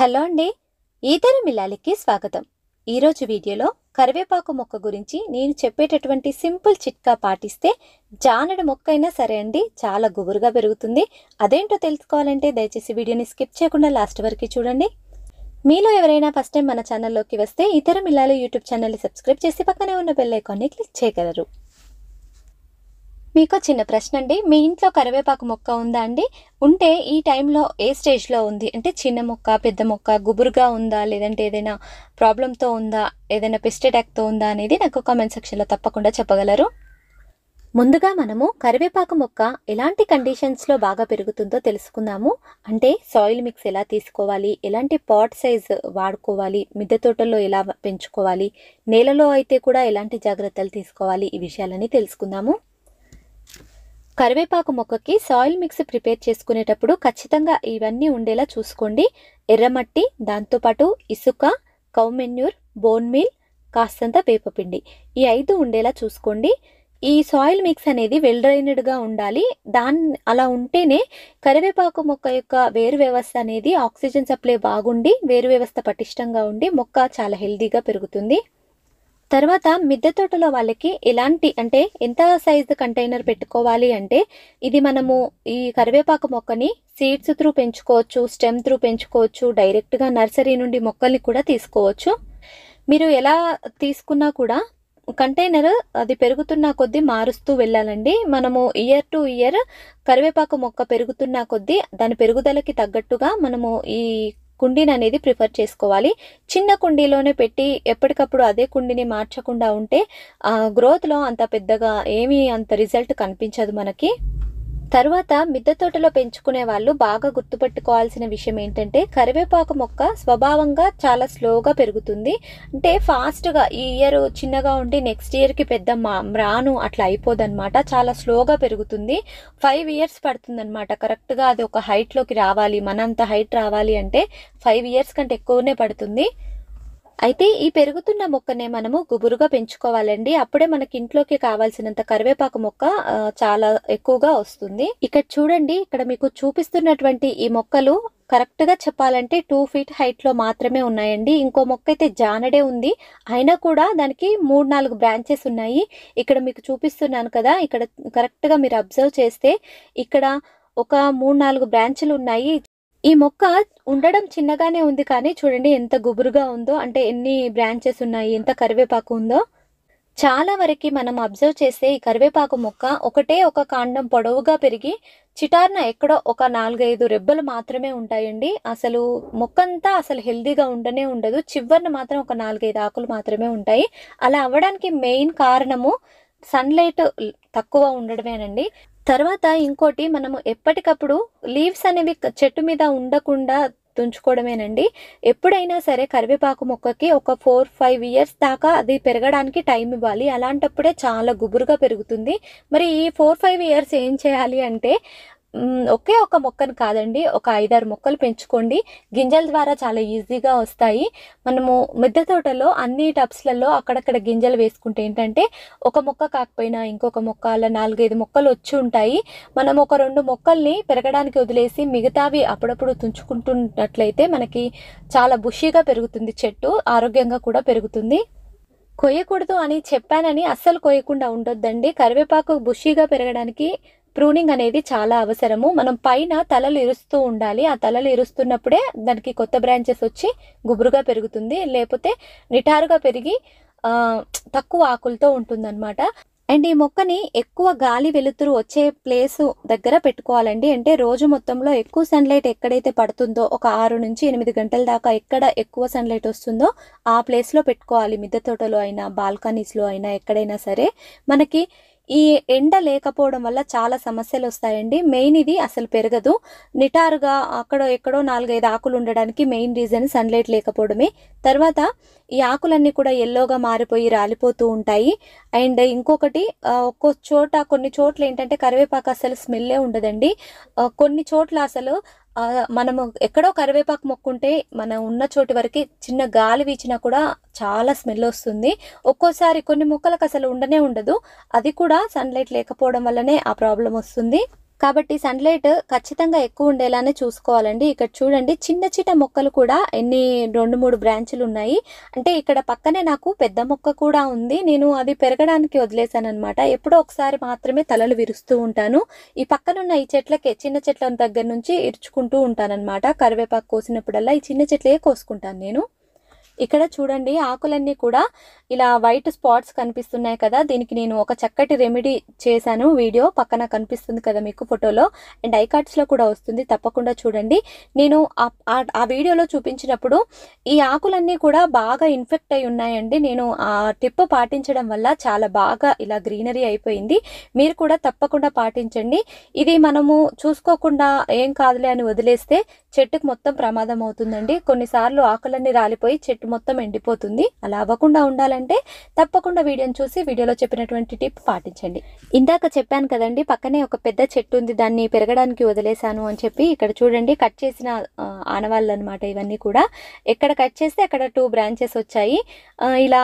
hello అండి ఈతర మిల్లాలికి స్వాగతం ఈరోజు వీడియోలో కరివేపాకు మొక్క గురించి నేను చెప్పేటటువంటి సింపుల్ చిట్కా పాటిస్తే జానడు మొక్క అయినా సరే అండి చాలా గుబురుగా పెరుగుతుంది అదేంటో తెలుసుకోవాలంటే దయచేసి వీడియోని స్కిప్ చేయకుండా లాస్ట్ వరకు చూడండి మీలో ఎవరైనా ఫస్ట్ టైం మన ఛానల్లోకి వస్తే ఇతర మిలాలు యూట్యూబ్ ఛానల్ని సబ్స్క్రైబ్ చేసి పక్కనే ఉన్న బెల్లైకాన్ని క్లిక్ చేయగలరు మీకు చిన్న ప్రశ్న అండి మీ ఇంట్లో కరివేపాకు మొక్క ఉందా అండి ఉంటే ఈ టైంలో ఏ స్టేజ్లో ఉంది అంటే చిన్న మొక్క పెద్ద మొక్క గుబురుగా ఉందా లేదంటే ఏదైనా ప్రాబ్లంతో ఉందా ఏదైనా పెస్ట్ అటాక్తో ఉందా అనేది నాకు కామెంట్ సెక్షన్లో తప్పకుండా చెప్పగలరు ముందుగా మనము కరివేపాకు మొక్క ఎలాంటి కండిషన్స్లో బాగా పెరుగుతుందో తెలుసుకుందాము అంటే సాయిల్ మిక్స్ ఎలా తీసుకోవాలి ఎలాంటి పాట్ సైజ్ వాడుకోవాలి మిద్దె తోటల్లో ఎలా పెంచుకోవాలి నేలలో అయితే కూడా ఎలాంటి జాగ్రత్తలు తీసుకోవాలి ఈ విషయాలని తెలుసుకుందాము కరివేపాకు మొక్కకి సాయిల్ మిక్స్ ప్రిపేర్ చేసుకునేటప్పుడు ఖచ్చితంగా ఇవన్నీ ఉండేలా చూసుకోండి ఎర్రమట్టి దాంతోపాటు ఇసుక కౌమెన్యూర్ బోన్ మీల్ కాస్తంత వేపపిండి ఈ ఐదు ఉండేలా చూసుకోండి ఈ సాయిల్ మిక్స్ అనేది వెల్ డ్రైనడ్గా ఉండాలి దాని అలా ఉంటేనే కరివేపాకు మొక్క యొక్క వేరు వ్యవస్థ అనేది ఆక్సిజన్ సప్లై బాగుండి వేరు వ్యవస్థ పటిష్టంగా ఉండి మొక్క చాలా హెల్దీగా పెరుగుతుంది తర్వాత మిద్దె తోటలో వాళ్ళకి ఎలాంటి అంటే ఎంత సైజు కంటైనర్ పెట్టుకోవాలి అంటే ఇది మనము ఈ కరివేపాకు మొక్కని సీడ్స్ త్రూ పెంచుకోవచ్చు స్టెమ్ త్రూ పెంచుకోవచ్చు డైరెక్ట్గా నర్సరీ నుండి మొక్కల్ని కూడా తీసుకోవచ్చు మీరు ఎలా తీసుకున్నా కూడా కంటైనర్ అది పెరుగుతున్న కొద్దీ మారుస్తూ వెళ్ళాలండి మనము ఇయర్ టు ఇయర్ కరివేపాకు మొక్క పెరుగుతున్న కొద్దీ దాని పెరుగుదలకి తగ్గట్టుగా మనము ఈ కుండీని అనేది ప్రిఫర్ చేసుకోవాలి చిన్న కుండీలోనే పెట్టి ఎప్పటికప్పుడు అదే కుండీని మార్చకుండా ఉంటే గ్రోత్లో అంత పెద్దగా ఏమీ అంత రిజల్ట్ కనిపించదు మనకి తర్వాత మిద్దె తోటలో పెంచుకునే వాళ్ళు బాగా గుర్తుపెట్టుకోవాల్సిన విషయం ఏంటంటే కరివేపాకు మొక్క స్వభావంగా చాలా స్లోగా పెరుగుతుంది అంటే ఫాస్ట్గా ఈ ఇయర్ చిన్నగా ఉండి నెక్స్ట్ ఇయర్కి పెద్ద మా రాను అట్లా అయిపోదన్నమాట చాలా స్లోగా పెరుగుతుంది ఫైవ్ ఇయర్స్ పడుతుందన్నమాట కరెక్ట్గా అది ఒక హైట్లోకి రావాలి మనంత హైట్ రావాలి అంటే ఫైవ్ ఇయర్స్ కంటే ఎక్కువనే పడుతుంది అయితే ఈ పెరుగుతున్న మొక్కనే మనము గుబురుగా పెంచుకోవాలండి అప్పుడే మనకి ఇంట్లోకి కావాల్సినంత కరివేపాకు మొక్క చాలా ఎక్కువగా వస్తుంది ఇక్కడ చూడండి ఇక్కడ మీకు చూపిస్తున్నటువంటి ఈ మొక్కలు కరెక్ట్ గా చెప్పాలంటే టూ ఫీట్ హైట్ లో మాత్రమే ఉన్నాయండి ఇంకో మొక్క అయితే జానడే ఉంది అయినా కూడా దానికి మూడు నాలుగు బ్రాంచెస్ ఉన్నాయి ఇక్కడ మీకు చూపిస్తున్నాను కదా ఇక్కడ కరెక్ట్ గా మీరు అబ్జర్వ్ చేస్తే ఇక్కడ ఒక మూడు నాలుగు బ్రాంచ్లు ఉన్నాయి ఈ మొక్క ఉండడం చిన్నగానే ఉంది కానీ చూడండి ఎంత గుబురుగా ఉందో అంటే ఎన్ని బ్రాంచెస్ ఉన్నాయి ఎంత కరివేపాకు ఉందో చాలా వరకు మనం అబ్జర్వ్ చేస్తే ఈ కరివేపాకు మొక్క ఒకటే ఒక కాండం పొడవుగా పెరిగి చిటార్న ఎక్కడో ఒక నాలుగైదు రెబ్బలు మాత్రమే ఉంటాయండి అసలు మొక్క అంతా అసలు హెల్దీగా ఉండనే ఉండదు చివరిన మాత్రం ఒక నాలుగైదు ఆకులు మాత్రమే ఉంటాయి అలా అవ్వడానికి మెయిన్ కారణము సన్లైట్ తక్కువ ఉండడమేనండి తర్వాత ఇంకోటి మనము ఎప్పటికప్పుడు లీవ్స్ అనేవి చెట్టు మీద ఉండకుండా తుంచుకోవడమేనండి ఎప్పుడైనా సరే కరివేపాకు మొక్కకి ఒక ఫోర్ ఫైవ్ ఇయర్స్ దాకా అది పెరగడానికి టైం ఇవ్వాలి అలాంటప్పుడే చాలా గుబురుగా పెరుగుతుంది మరి ఈ ఫోర్ ఫైవ్ ఇయర్స్ ఏం చేయాలి అంటే ఒకే ఒక మొక్కను కాదండి ఒక ఐదారు మొక్కలు పెంచుకోండి గింజల ద్వారా చాలా ఈజీగా వస్తాయి మనము మిద్దె తోటలో అన్ని టబ్స్లలో అక్కడక్కడ గింజలు వేసుకుంటే ఏంటంటే ఒక మొక్క కాకపోయినా ఇంకొక మొక్క అలా నాలుగైదు మొక్కలు వచ్చి ఉంటాయి మనం ఒక రెండు మొక్కల్ని పెరగడానికి వదిలేసి మిగతావి అప్పుడప్పుడు తుంచుకుంటున్నట్లయితే మనకి చాలా బుషీగా పెరుగుతుంది చెట్టు ఆరోగ్యంగా కూడా పెరుగుతుంది కొయ్యకూడదు అని చెప్పానని అస్సలు కొయ్యకుండా ఉండొద్దండి కరివేపాకు బుషీగా పెరగడానికి ప్రూనింగ్ అనేది చాలా అవసరము మనం పైన తలలు ఇరుస్తూ ఉండాలి ఆ తలలు ఇరుస్తున్నప్పుడే దానికి కొత్త బ్రాంచెస్ వచ్చి గుబురుగా పెరుగుతుంది లేకపోతే నిటారుగా పెరిగి తక్కువ ఆకులతో ఉంటుందన్నమాట అండ్ ఈ మొక్కని ఎక్కువ గాలి వెలుతురు వచ్చే ప్లేస్ దగ్గర పెట్టుకోవాలండి అంటే రోజు మొత్తంలో ఎక్కువ సన్లైట్ ఎక్కడైతే పడుతుందో ఒక ఆరు నుంచి ఎనిమిది గంటల దాకా ఎక్కడ ఎక్కువ సన్లైట్ వస్తుందో ఆ ప్లేస్లో పెట్టుకోవాలి మిద్దె తోటలో అయినా బాల్కనీస్లో అయినా ఎక్కడైనా సరే మనకి ఈ ఎండ లేకపోవడం వల్ల చాలా సమస్యలు వస్తాయండి మెయిన్ ఇది అసలు పెరగదు నిటారుగా అక్కడ ఎక్కడో నాలుగైదు ఆకులు ఉండడానికి మెయిన్ రీజన్ సన్లైట్ లేకపోవడమే తర్వాత ఈ ఆకులన్నీ కూడా ఎల్లోగా మారిపోయి రాలిపోతూ ఉంటాయి అండ్ ఇంకొకటి ఒక్కో చోట కొన్ని చోట్ల ఏంటంటే కరివేపాకు అసలు స్మెల్లే ఉండదండి కొన్ని చోట్ల అసలు మనము ఎక్కడో కరివేపాకు మొక్కుంటే మనం ఉన్న చోటు వరకు చిన్న గాలి వీచినా కూడా చాలా స్మెల్ వస్తుంది ఒక్కోసారి కొన్ని మొక్కలకు అసలు ఉండనే ఉండదు అది కూడా సన్లైట్ లేకపోవడం వల్లనే ఆ ప్రాబ్లం వస్తుంది కాబట్టి సన్లైట్ ఖచ్చితంగా ఎక్కువ ఉండేలానే చూసుకోవాలండి ఇక్కడ చూడండి చిన్న చిన్న మొక్కలు కూడా ఎన్ని రెండు మూడు బ్రాంచులు ఉన్నాయి అంటే ఇక్కడ పక్కనే నాకు పెద్ద మొక్క కూడా ఉంది నేను అది పెరగడానికి వదిలేశాను అనమాట ఎప్పుడో ఒకసారి మాత్రమే తలలు విరుస్తూ ఉంటాను ఈ పక్కనున్న ఈ చెట్లకే చిన్న చెట్ల దగ్గర నుంచి ఇరుచుకుంటూ ఉంటానన్నమాట కరివేపాకు కోసినప్పుడల్లా ఈ చిన్న చెట్లే కోసుకుంటాను నేను ఇక్కడ చూడండి ఆకులన్నీ కూడా ఇలా వైట్ స్పాట్స్ కనిపిస్తున్నాయి కదా దీనికి నేను ఒక చక్కటి రెమెడీ చేశాను వీడియో పక్కన కనిపిస్తుంది కదా మీకు ఫోటోలో అండ్ ఐ కార్డ్స్లో కూడా వస్తుంది తప్పకుండా చూడండి నేను ఆ వీడియోలో చూపించినప్పుడు ఈ ఆకులన్నీ కూడా బాగా ఇన్ఫెక్ట్ అయి ఉన్నాయండి నేను ఆ టిప్ పాటించడం వల్ల చాలా బాగా ఇలా గ్రీనరీ అయిపోయింది మీరు కూడా తప్పకుండా పాటించండి ఇది మనము చూసుకోకుండా ఏం కాదులే అని వదిలేస్తే చెట్టుకు మొత్తం ప్రమాదం అవుతుందండి కొన్నిసార్లు ఆకులన్నీ రాలిపోయి చెట్టు మొత్తం ఎండిపోతుంది అలా అవ్వకుండా ఉండాలంటే తప్పకుండా వీడియోని చూసి వీడియోలో చెప్పినటువంటి టిప్ పాటించండి ఇందాక చెప్పాను కదండి పక్కనే ఒక పెద్ద చెట్టు ఉంది దాన్ని పెరగడానికి వదిలేశాను అని చెప్పి ఇక్కడ చూడండి కట్ చేసిన ఆనవాళ్ళు అనమాట ఇవన్నీ కూడా ఎక్కడ కట్ చేస్తే అక్కడ టూ బ్రాంచెస్ వచ్చాయి ఇలా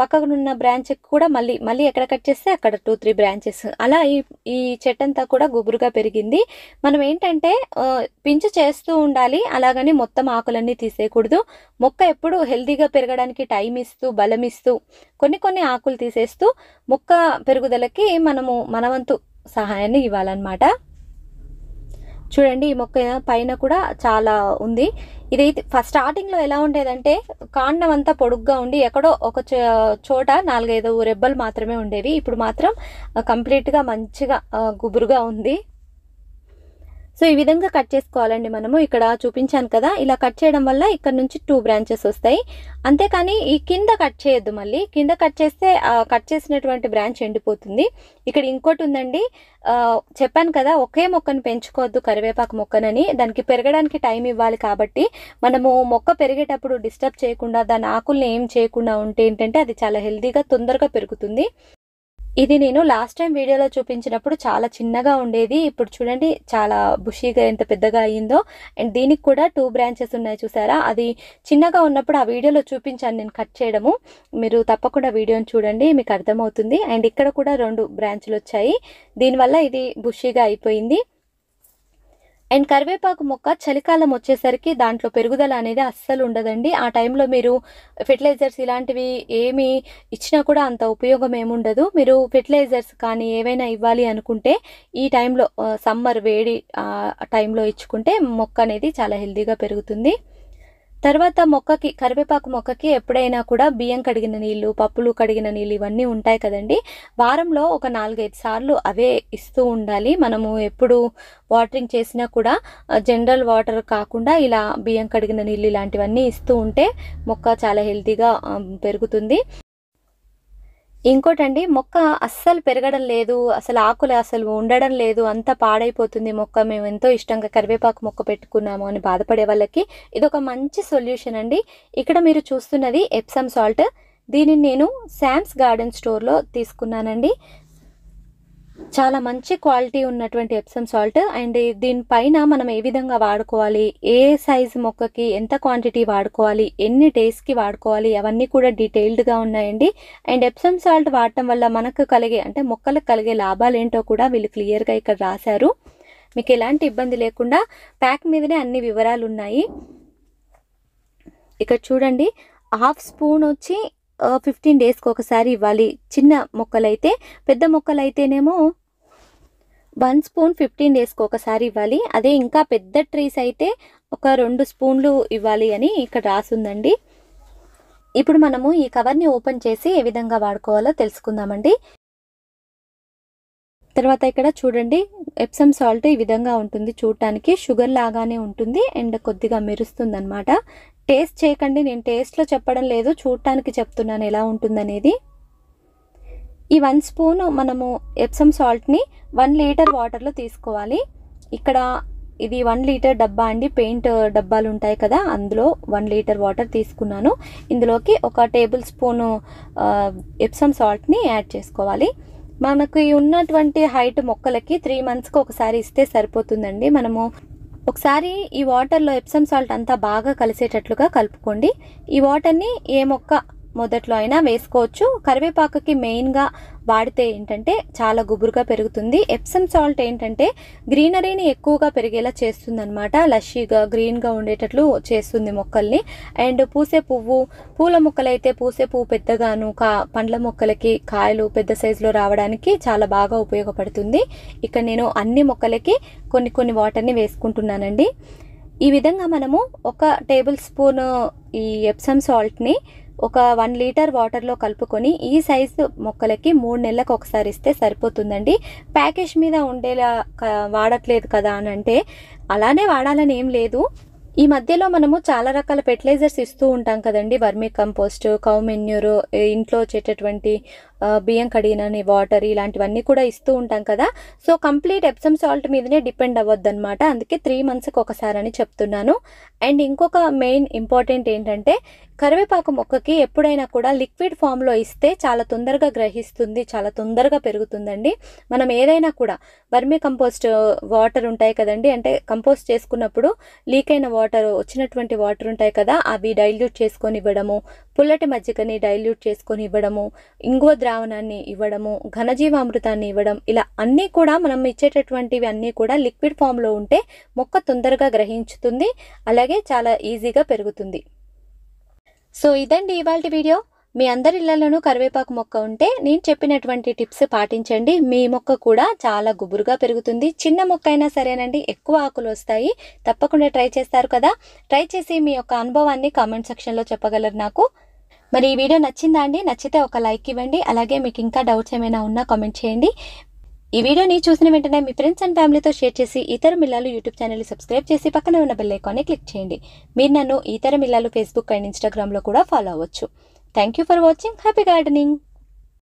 పక్కనున్న బ్రాంచ్ కూడా మళ్ళీ మళ్ళీ ఎక్కడ కట్ చేస్తే అక్కడ టూ త్రీ బ్రాంచెస్ అలా ఈ ఈ చెట్టంతా కూడా గుబురుగా పెరిగింది మనం ఏంటంటే పించు చేస్తూ ఉండాలి అలాగని మొత్తం ఆకులన్నీ తీసేయకూడదు మొక్క ఎప్పుడు హెల్త్ హెల్దీగా పెరగడానికి టైం ఇస్తూ బలమిస్తూ కొన్ని కొన్ని ఆకులు తీసేస్తూ మొక్క పెరుగుదలకి మనము మనవంతు సహాయాన్ని ఇవ్వాలన్నమాట చూడండి ఈ మొక్క పైన కూడా చాలా ఉంది ఇది ఫస్ట్ స్టార్టింగ్లో ఎలా ఉండేదంటే కాండం అంతా పొడుగ్గా ఉండి ఎక్కడో ఒక చోట నాలుగైదు రెబ్బలు మాత్రమే ఉండేవి ఇప్పుడు మాత్రం కంప్లీట్గా మంచిగా గుబురుగా ఉంది సో ఈ విధంగా కట్ చేసుకోవాలండి మనము ఇక్కడ చూపించాను కదా ఇలా కట్ చేయడం వల్ల ఇక్కడ నుంచి టూ బ్రాంచెస్ వస్తాయి అంతేకాని ఈ కింద కట్ చేయొద్దు మళ్ళీ కింద కట్ చేస్తే కట్ చేసినటువంటి బ్రాంచ్ ఎండిపోతుంది ఇక్కడ ఇంకోటి ఉందండి చెప్పాను కదా ఒకే మొక్కను పెంచుకోవద్దు కరివేపాకు మొక్కనని దానికి పెరగడానికి టైం ఇవ్వాలి కాబట్టి మనము మొక్క పెరిగేటప్పుడు డిస్టర్బ్ చేయకుండా దాని ఆకుల్ని ఏం చేయకుండా ఉంటే ఏంటంటే అది చాలా హెల్దీగా తొందరగా పెరుగుతుంది ఇది నేను లాస్ట్ టైం వీడియోలో చూపించినప్పుడు చాలా చిన్నగా ఉండేది ఇప్పుడు చూడండి చాలా బుషీగా ఎంత పెద్దగా అయ్యిందో అండ్ దీనికి కూడా టూ బ్రాంచెస్ ఉన్నాయి చూసారా అది చిన్నగా ఉన్నప్పుడు ఆ వీడియోలో చూపించాను నేను కట్ చేయడము మీరు తప్పకుండా వీడియోని చూడండి మీకు అర్థమవుతుంది అండ్ ఇక్కడ కూడా రెండు బ్రాంచ్లు వచ్చాయి దీనివల్ల ఇది బుషీగా అయిపోయింది అండ్ కరివేపాకు మొక్క చలికాలం వచ్చేసరికి దాంట్లో పెరుగుదల అనేది అస్సలు ఉండదండి ఆ టైంలో మీరు ఫెర్టిలైజర్స్ ఇలాంటివి ఏమి ఇచ్చినా కూడా అంత ఉపయోగం ఏముండదు మీరు ఫెర్టిలైజర్స్ కానీ ఏవైనా ఇవ్వాలి అనుకుంటే ఈ టైంలో సమ్మర్ వేడి టైంలో ఇచ్చుకుంటే మొక్క అనేది చాలా హెల్దీగా పెరుగుతుంది తర్వాత మొక్కకి కరివేపాకు మొక్కకి ఎప్పుడైనా కూడా బియ్యం కడిగిన నీళ్ళు పప్పులు కడిగిన నీళ్ళు ఇవన్నీ ఉంటాయి కదండి వారంలో ఒక నాలుగైదు సార్లు అవే ఇస్తూ ఉండాలి మనము ఎప్పుడు వాటరింగ్ చేసినా కూడా జనరల్ వాటర్ కాకుండా ఇలా బియ్యం కడిగిన నీళ్ళు ఇలాంటివన్నీ ఇస్తూ ఉంటే మొక్క చాలా హెల్తీగా పెరుగుతుంది ఇంకోటండి మొక్క అస్సలు పెరగడం లేదు అసలు ఆకులు అసలు ఉండడం లేదు అంత పాడైపోతుంది మొక్క మేము ఎంతో ఇష్టంగా కరివేపాకు మొక్క పెట్టుకున్నాము అని బాధపడే వాళ్ళకి ఇది ఒక మంచి సొల్యూషన్ అండి ఇక్కడ మీరు చూస్తున్నది ఎప్సమ్ సాల్ట్ దీనిని నేను శామ్స్ గార్డెన్ స్టోర్లో తీసుకున్నానండి చాలా మంచి క్వాలిటీ ఉన్నటువంటి ఎప్సమ్ సాల్ట్ అండ్ దీనిపైన మనం ఏ విధంగా వాడుకోవాలి ఏ సైజ్ మొక్కకి ఎంత క్వాంటిటీ వాడుకోవాలి ఎన్ని డేస్కి వాడుకోవాలి అవన్నీ కూడా డీటెయిల్డ్గా ఉన్నాయండి అండ్ ఎప్సమ్ సాల్ట్ వాడటం వల్ల మనకు కలిగే అంటే మొక్కలకు కలిగే లాభాలు ఏంటో కూడా వీళ్ళు క్లియర్గా ఇక్కడ రాశారు మీకు ఎలాంటి ఇబ్బంది లేకుండా ప్యాక్ మీదనే అన్ని వివరాలు ఉన్నాయి ఇక్కడ చూడండి హాఫ్ స్పూన్ వచ్చి ఫిఫ్టీన్ డేస్కి ఒకసారి ఇవ్వాలి చిన్న మొక్కలైతే పెద్ద మొక్కలైతేనేమో వన్ స్పూన్ ఫిఫ్టీన్ డేస్కి ఒకసారి ఇవ్వాలి అదే ఇంకా పెద్ద ట్రీస్ అయితే ఒక రెండు స్పూన్లు ఇవ్వాలి అని ఇక్కడ రాసుందండి ఇప్పుడు మనము ఈ కవర్ని ఓపెన్ చేసి ఏ విధంగా వాడుకోవాలో తెలుసుకుందామండి తర్వాత ఇక్కడ చూడండి ఎప్సమ్ సాల్ట్ ఈ విధంగా ఉంటుంది చూడటానికి షుగర్ లాగానే ఉంటుంది అండ్ కొద్దిగా మెరుస్తుంది అనమాట టేస్ట్ చేయకండి నేను టేస్ట్లో చెప్పడం లేదు చూడటానికి చెప్తున్నాను ఎలా ఉంటుందనేది ఈ వన్ స్పూన్ మనము ఎప్సమ్ సాల్ట్ని వన్ లీటర్ వాటర్లో తీసుకోవాలి ఇక్కడ ఇది వన్ లీటర్ డబ్బా అండి పెయింట్ డబ్బాలు ఉంటాయి కదా అందులో వన్ లీటర్ వాటర్ తీసుకున్నాను ఇందులోకి ఒక టేబుల్ స్పూను ఎప్సమ్ సాల్ట్ని యాడ్ చేసుకోవాలి మనకు ఉన్నటువంటి హైట్ మొక్కలకి త్రీ మంత్స్కి ఒకసారి ఇస్తే సరిపోతుందండి మనము ఒకసారి ఈ వాటర్లో ఎప్సమ్ సాల్ట్ అంతా బాగా కలిసేటట్లుగా కలుపుకోండి ఈ వాటర్ని ఏ మొక్క మొదట్లో అయినా వేసుకోవచ్చు కరివేపాకుకి మెయిన్గా వాడితే ఏంటంటే చాలా గుబురుగా పెరుగుతుంది ఎప్సమ్ సాల్ట్ ఏంటంటే గ్రీనరీని ఎక్కువగా పెరిగేలా చేస్తుంది చేస్తుందనమాట లస్సీగా గ్రీన్గా ఉండేటట్లు చేస్తుంది మొక్కల్ని అండ్ పూసే పువ్వు పూల మొక్కలైతే పూసే పువ్వు పెద్దగాను కా పండ్ల మొక్కలకి కాయలు పెద్ద సైజులో రావడానికి చాలా బాగా ఉపయోగపడుతుంది ఇక్కడ నేను అన్ని మొక్కలకి కొన్ని కొన్ని వాటర్ని వేసుకుంటున్నానండి ఈ విధంగా మనము ఒక టేబుల్ స్పూన్ ఈ ఎప్సమ్ సాల్ట్ని ఒక వన్ లీటర్ వాటర్లో కలుపుకొని ఈ సైజు మొక్కలకి మూడు నెలలకు ఒకసారి ఇస్తే సరిపోతుందండి ప్యాకేజ్ మీద ఉండేలా వాడట్లేదు కదా అని అంటే అలానే వాడాలని ఏం లేదు ఈ మధ్యలో మనము చాలా రకాల ఫెర్టిలైజర్స్ ఇస్తూ ఉంటాం కదండి వర్మీ కంపోస్ట్ కౌమెన్యూరు ఇంట్లో వచ్చేటటువంటి బియ్యం కడిగినని వాటర్ ఇలాంటివన్నీ కూడా ఇస్తూ ఉంటాం కదా సో కంప్లీట్ ఎప్సమ్ సాల్ట్ మీదనే డిపెండ్ అవ్వద్దు అనమాట అందుకే త్రీ మంత్స్కి ఒకసారి అని చెప్తున్నాను అండ్ ఇంకొక మెయిన్ ఇంపార్టెంట్ ఏంటంటే కరివేపాకు మొక్కకి ఎప్పుడైనా కూడా లిక్విడ్ ఫామ్లో ఇస్తే చాలా తొందరగా గ్రహిస్తుంది చాలా తొందరగా పెరుగుతుందండి మనం ఏదైనా కూడా వర్మీ కంపోస్ట్ వాటర్ ఉంటాయి కదండి అంటే కంపోస్ట్ చేసుకున్నప్పుడు లీక్ అయిన వాటర్ వచ్చినటువంటి వాటర్ ఉంటాయి కదా అవి డైల్యూట్ చేసుకొని ఇవ్వడము పుల్లటి మజ్జిగని డైల్యూట్ చేసుకొని ఇవ్వడము ఇంగువ ద్రావణాన్ని ఇవ్వడము ఘనజీవామృతాన్ని ఇవ్వడం ఇలా అన్నీ కూడా మనం ఇచ్చేటటువంటివి అన్నీ కూడా లిక్విడ్ ఫామ్లో ఉంటే మొక్క తొందరగా గ్రహించుతుంది అలాగే చాలా ఈజీగా పెరుగుతుంది సో ఇదండి ఇవాళ వీడియో మీ అందరి ఇళ్లలోనూ కరివేపాకు మొక్క ఉంటే నేను చెప్పినటువంటి టిప్స్ పాటించండి మీ మొక్క కూడా చాలా గుబురుగా పెరుగుతుంది చిన్న మొక్క అయినా సరేనండి ఎక్కువ ఆకులు వస్తాయి తప్పకుండా ట్రై చేస్తారు కదా ట్రై చేసి మీ యొక్క అనుభవాన్ని కామెంట్ సెక్షన్లో చెప్పగలరు నాకు మరి ఈ వీడియో నచ్చిందా అండి నచ్చితే ఒక లైక్ ఇవ్వండి అలాగే మీకు ఇంకా డౌట్స్ ఏమైనా ఉన్నా కామెంట్ చేయండి ఈ వీడియోని చూసిన వెంటనే మీ ఫ్రెండ్స్ అండ్ ఫ్యామిలీతో షేర్ చేసి ఇతర మిల్లాలు యూట్యూబ్ ఛానల్ని సబ్స్క్రైబ్ చేసి పక్కన ఉన్న బెల్ ఐకాన్ని క్లిక్ చేయండి మీరు నన్ను ఇతర మిల్లాలు ఫేస్బుక్ అండ్ ఇన్స్టాగ్రామ్లో కూడా ఫాలో అవ్వచ్చు thank you for watching happy gardening